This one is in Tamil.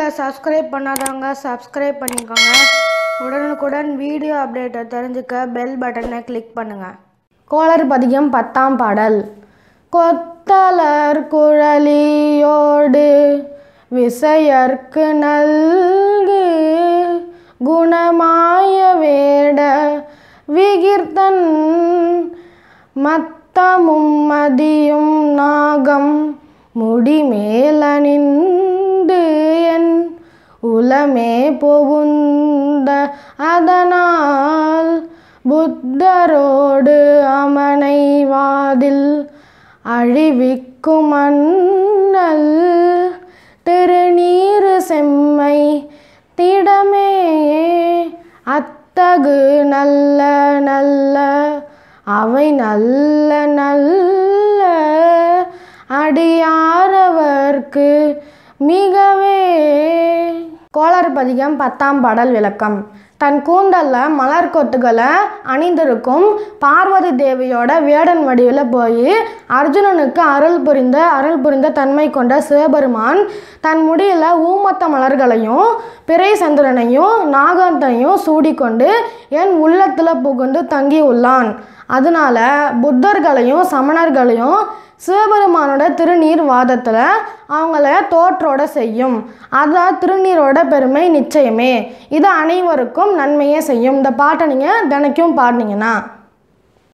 சேனலை சப்ஸ்கிரைப் பண்ணாதவங்க சப்ஸ்கிரைப் பண்ணிக்கோங்க உடனுக்குடன் வீடியோ அப்டேட்டை தெரிஞ்சுக்க பெல் பட்டனை கிளிக் பண்ணுங்கள் கோளர் பதிகம் பத்தாம் பாடல் கொத்தலர் குழலியோடு விசையர்க்கு நல்கு குணமாய வேட விகிர்த்தன் மத்தமும் மதியும் நாகம் முடிமேலனின் உள்ளமே புகுந்த அதனால் புத்தரோடு அமனைவாதில் வாதில் அழிவிக்கும் அண்ணல் திருநீறு செம்மை திடமே அத்தகு நல்ல நல்ல அவை நல்ல நல்ல அடியாரவர்க்கு மிகவே கோளாறு பதிகம் பத்தாம் பாடல் விளக்கம் தன் கூந்தலில் மலர் கொத்துகளை அணிந்திருக்கும் பார்வதி தேவியோட வேடன் வடிவில் போய் அர்ஜுனனுக்கு அருள் புரிந்த அருள் புரிந்த தன்மை கொண்ட சிவபெருமான் தன் முடியில் ஊமத்த மலர்களையும் பிறை சந்திரனையும் சூடிக்கொண்டு என் உள்ளத்தில் புகுந்து தங்கி உள்ளான் அதனால புத்தர்களையும் சமணர்களையும் சிவபெருமானோட திருநீர் வாதத்தில் அவங்கள தோற்றோட செய்யும் அதான் திருநீரோட பெருமை நிச்சயமே இது அனைவருக்கும் நன்மையே செய்யும் இந்த பாட்டை நீங்கள் தினைக்கும் பாடினீங்கன்னா